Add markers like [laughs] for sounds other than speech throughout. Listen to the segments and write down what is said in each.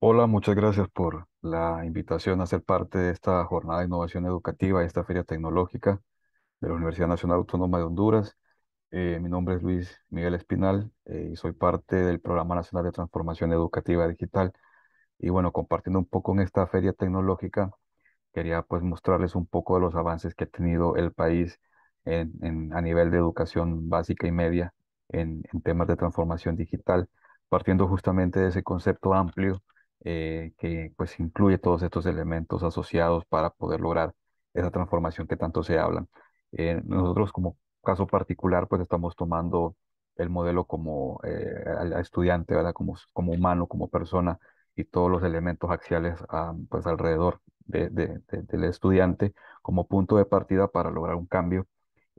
Hola, muchas gracias por la invitación a ser parte de esta jornada de innovación educativa, esta feria tecnológica de la Universidad Nacional Autónoma de Honduras. Eh, mi nombre es Luis Miguel Espinal eh, y soy parte del Programa Nacional de Transformación Educativa Digital. Y bueno, compartiendo un poco en esta feria tecnológica, quería pues mostrarles un poco de los avances que ha tenido el país en, a nivel de educación básica y media en temas de transformación digital, partiendo justamente de ese concepto amplio eh, que pues incluye todos estos elementos asociados para poder lograr esa transformación que tanto se habla. Eh, nosotros como caso particular pues estamos tomando el modelo como eh, al estudiante, ¿verdad? Como, humano, como persona y todos los elementos axiales ah, pues alrededor del estudiante como punto de partida para lograr un cambio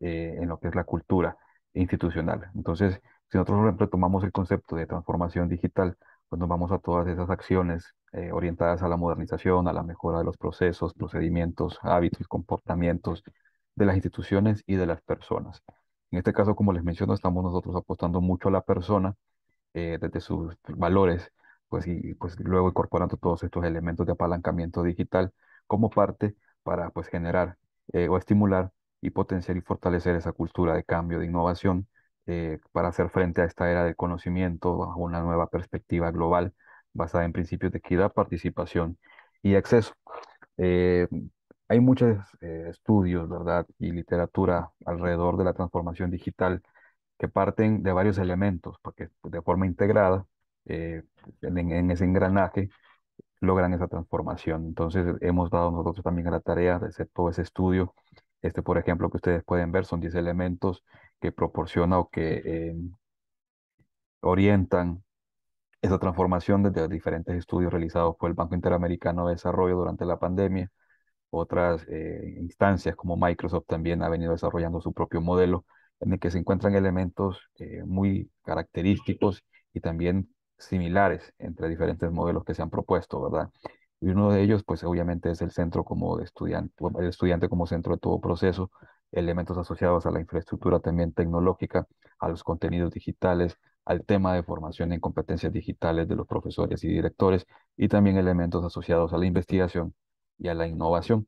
en lo que es la cultura institucional. Entonces, si nosotros ejemplo tomamos el concepto de transformación digital pues nos vamos a todas esas acciones eh, orientadas a la modernización, a la mejora de los procesos, procedimientos, hábitos, y comportamientos de las instituciones y de las personas. En este caso, como les menciono, estamos nosotros apostando mucho a la persona eh, desde sus valores, pues, y pues luego incorporando todos estos elementos de apalancamiento digital como parte para pues generar eh, o estimular y potenciar y fortalecer esa cultura de cambio, de innovación eh, para hacer frente a esta era del conocimiento bajo una nueva perspectiva global basada en principios de equidad, participación y acceso. Eh, hay muchos eh, estudios, ¿verdad? Y literatura alrededor de la transformación digital que parten de varios elementos, porque de forma integrada, en, en ese engranaje, logran esa transformación. Entonces, hemos dado nosotros también a la tarea de hacer todo ese estudio. Este, por ejemplo, que ustedes pueden ver, son 10 elementos que proporciona o que eh, orientan esa transformación desde diferentes estudios realizados por el Banco Interamericano de Desarrollo durante la pandemia. Otras eh, instancias como Microsoft también ha venido desarrollando su propio modelo en el que se encuentran elementos eh, muy característicos y también similares entre diferentes modelos que se han propuesto, ¿verdad? Y uno de ellos, pues obviamente es el centro como estudiante, el estudiante como centro de todo proceso, elementos asociados a la infraestructura también tecnológica, a los contenidos digitales, al tema de formación en competencias digitales de los profesores y directores y también elementos asociados a la investigación y a la innovación.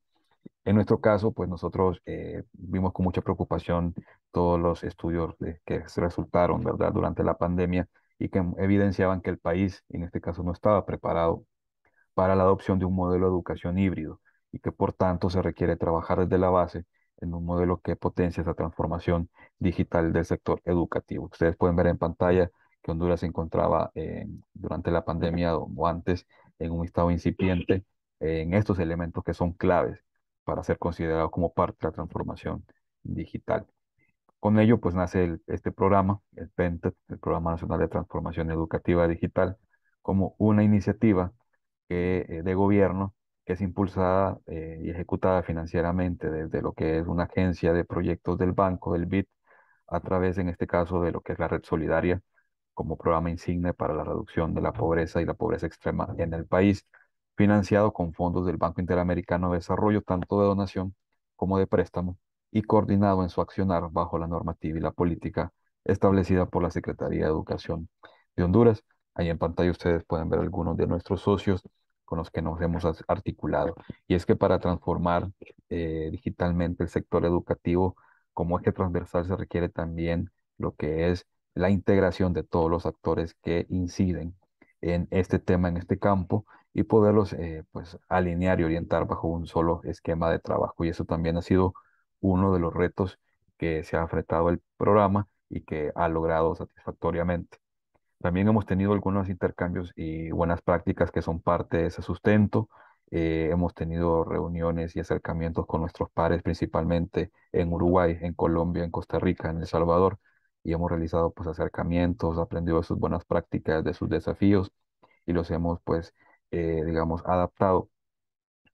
En nuestro caso, pues nosotros eh, vimos con mucha preocupación todos los estudios que resultaron, ¿verdad?, durante la pandemia y que evidenciaban que el país, en este caso, no estaba preparado para la adopción de un modelo de educación híbrido y que por tanto se requiere trabajar desde la base en un modelo que potencia esa transformación digital del sector educativo. Ustedes pueden ver en pantalla que Honduras se encontraba durante la pandemia o antes en un estado incipiente en estos elementos que son claves para ser considerados como parte de la transformación digital. Con ello, pues nace este programa, el PENTED, el Programa Nacional de Transformación Educativa Digital, como una iniciativa eh, de gobierno es impulsada eh, y ejecutada financieramente desde lo que es una agencia de proyectos del banco, del BID, a través, en este caso, de lo que es la red solidaria como programa insigne para la reducción de la pobreza y la pobreza extrema en el país, financiado con fondos del Banco Interamericano de Desarrollo, tanto de donación como de préstamo, y coordinado en su accionar bajo la normativa y la política establecida por la Secretaría de Educación de Honduras. Ahí en pantalla ustedes pueden ver algunos de nuestros socios con los que nos hemos articulado. Y es que para transformar eh, digitalmente el sector educativo como eje transversal se requiere también lo que es la integración de todos los actores que inciden en este tema, en este campo, y poderlos eh, pues, alinear y orientar bajo un solo esquema de trabajo. Y eso también ha sido uno de los retos que se ha enfrentado el programa y que ha logrado satisfactoriamente también hemos tenido algunos intercambios y buenas prácticas que son parte de ese sustento. Eh, hemos tenido reuniones y acercamientos con nuestros pares, principalmente en Uruguay, en Colombia, en Costa Rica, en El Salvador, y hemos realizado pues acercamientos, aprendido de sus buenas prácticas, de sus desafíos, y los hemos pues, eh, digamos, adaptado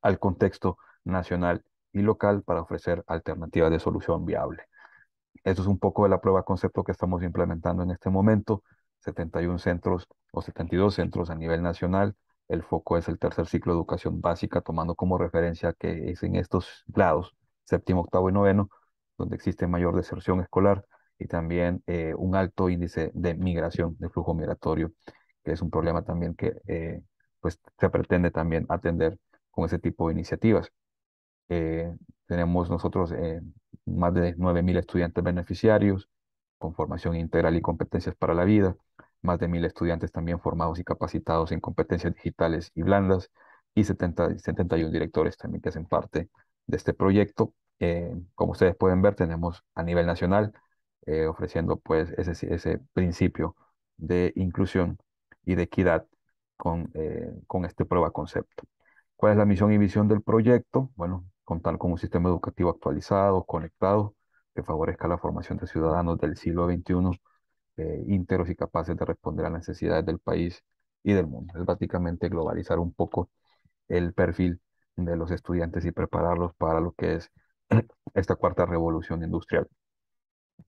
al contexto nacional y local para ofrecer alternativas de solución viable. Eso es un poco de la prueba concepto que estamos implementando en este momento. 71 centros o 72 centros a nivel nacional. El foco es el tercer ciclo de educación básica, tomando como referencia que es en estos lados, séptimo, octavo y noveno, donde existe mayor deserción escolar y también eh, un alto índice de migración, de flujo migratorio, que es un problema también que eh, pues, se pretende también atender con ese tipo de iniciativas. Eh, tenemos nosotros más de 9.000 estudiantes beneficiarios, con formación integral y competencias para la vida, más de mil estudiantes también formados y capacitados en competencias digitales y blandas, y 70, 71 directores también que hacen parte de este proyecto. Eh, como ustedes pueden ver, tenemos a nivel nacional eh, ofreciendo pues ese, principio de inclusión y de equidad con, eh, con este prueba concepto. ¿Cuál es la misión y visión del proyecto? Bueno, contar con un sistema educativo actualizado, conectado, que favorezca la formación de ciudadanos del siglo XXI eh, íntegros y capaces de responder a las necesidades del país y del mundo. Es básicamente globalizar un poco el perfil de los estudiantes y prepararlos para lo que es [clears throat] esta cuarta revolución industrial.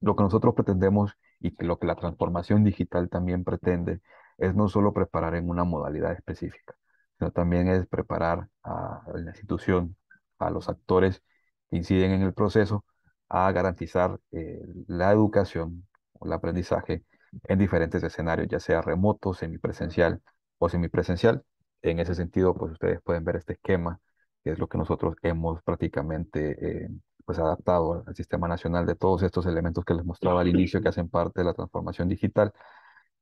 Lo que nosotros pretendemos y que lo que la transformación digital también pretende es no solo preparar en una modalidad específica, sino también es preparar a la institución, a los actores que inciden en el proceso a garantizar eh, la educación o el aprendizaje en diferentes escenarios, ya sea remoto, semipresencial o semipresencial. En ese sentido, pues ustedes pueden ver este esquema, que es lo que nosotros hemos prácticamente eh, pues adaptado al sistema nacional de todos estos elementos que les mostraba al inicio que hacen parte de la transformación digital.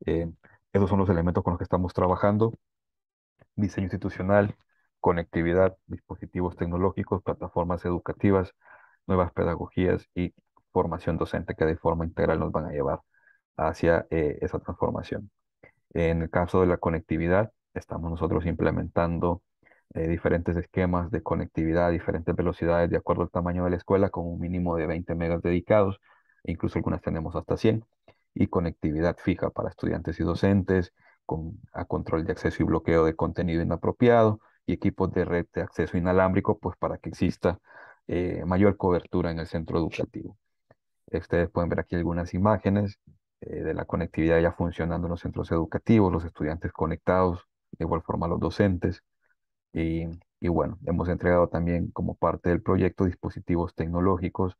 Eh, esos son los elementos con los que estamos trabajando. Diseño institucional, conectividad, dispositivos tecnológicos, plataformas educativas, nuevas pedagogías y formación docente que de forma integral nos van a llevar hacia eh, esa transformación. En el caso de la conectividad, estamos nosotros implementando eh, diferentes esquemas de conectividad, diferentes velocidades de acuerdo al tamaño de la escuela, con un mínimo de 20 megas dedicados, e incluso algunas tenemos hasta 100, y conectividad fija para estudiantes y docentes, con, a control de acceso y bloqueo de contenido inapropiado, y equipos de red de acceso inalámbrico, pues para que exista eh, mayor cobertura en el centro educativo. Ustedes pueden ver aquí algunas imágenes eh, de la conectividad ya funcionando en los centros educativos, los estudiantes conectados, de igual forma los docentes. Y, bueno, hemos entregado también como parte del proyecto dispositivos tecnológicos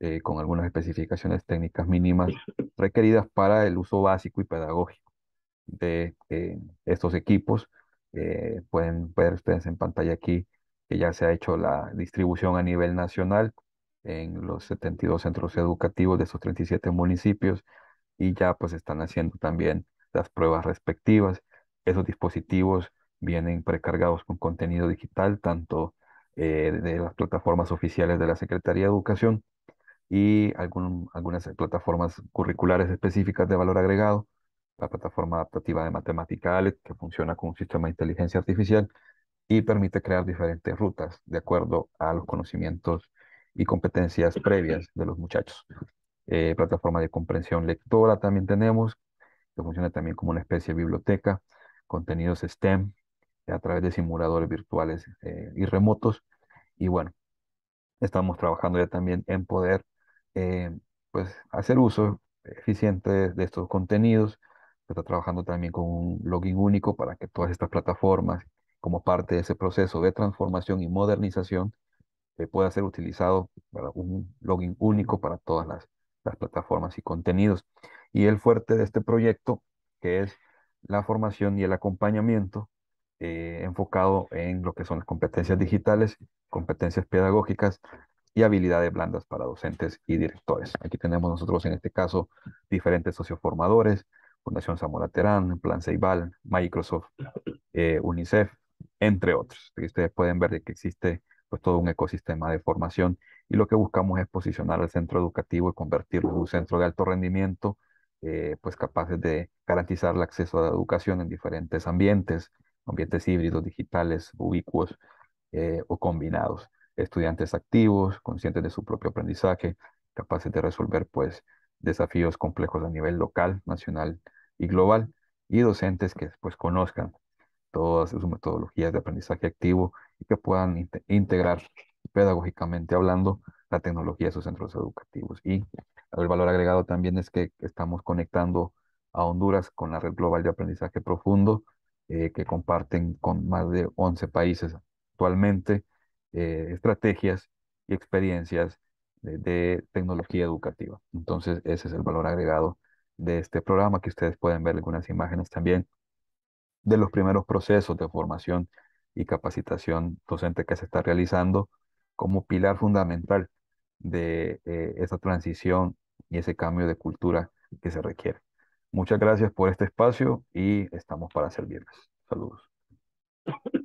eh, con algunas especificaciones técnicas mínimas requeridas para el uso básico y pedagógico de estos equipos. pueden ver ustedes en pantalla aquí ya se ha hecho la distribución a nivel nacional en los 72 centros educativos de esos 37 municipios y ya pues están haciendo también las pruebas respectivas. Esos dispositivos vienen precargados con contenido digital, tanto eh, de las plataformas oficiales de la Secretaría de Educación y algunas plataformas curriculares específicas de valor agregado, la plataforma adaptativa de matemáticas e que funciona con un sistema de inteligencia artificial, y permite crear diferentes rutas de acuerdo a los conocimientos y competencias previas de los muchachos. Eh, plataforma de comprensión lectora también tenemos, que funciona también como una especie de biblioteca, contenidos STEM eh, a través de simuladores virtuales eh, y remotos. Y bueno, estamos trabajando ya también en poder pues hacer uso eficiente de estos contenidos. está trabajando también con un login único para que todas estas plataformas como parte de ese proceso de transformación y modernización, que eh, pueda ser utilizado para un login único para todas las, plataformas y contenidos. Y el fuerte de este proyecto, que es la formación y el acompañamiento eh, enfocado en lo que son las competencias digitales, competencias pedagógicas y habilidades blandas para docentes y directores. Aquí tenemos nosotros en este caso diferentes socioformadores, Fundación Zamora Terán, Plan Ceibal, Microsoft, eh, UNICEF, entre otros. ustedes pueden ver que existe pues, todo un ecosistema de formación y lo que buscamos es posicionar el centro educativo y convertirlo en un centro de alto rendimiento, eh, pues capaces de garantizar el acceso a la educación en diferentes ambientes, ambientes híbridos, digitales, ubicuos eh, o combinados. Estudiantes activos, conscientes de su propio aprendizaje, capaces de resolver pues desafíos complejos a nivel local, nacional y global, y docentes que pues conozcan todas sus metodologías de aprendizaje activo y que puedan integrar pedagógicamente hablando la tecnología de sus centros educativos. Y el valor agregado también es que estamos conectando a Honduras con la red global de aprendizaje profundo eh, que comparten con más de 11 países actualmente eh, estrategias y experiencias de, de, tecnología educativa. Entonces, ese es el valor agregado de este programa que ustedes pueden ver algunas imágenes también de los primeros procesos de formación y capacitación docente que se está realizando como pilar fundamental de eh, esa transición y ese cambio de cultura que se requiere. Muchas gracias por este espacio y estamos para servirles. Saludos. [laughs]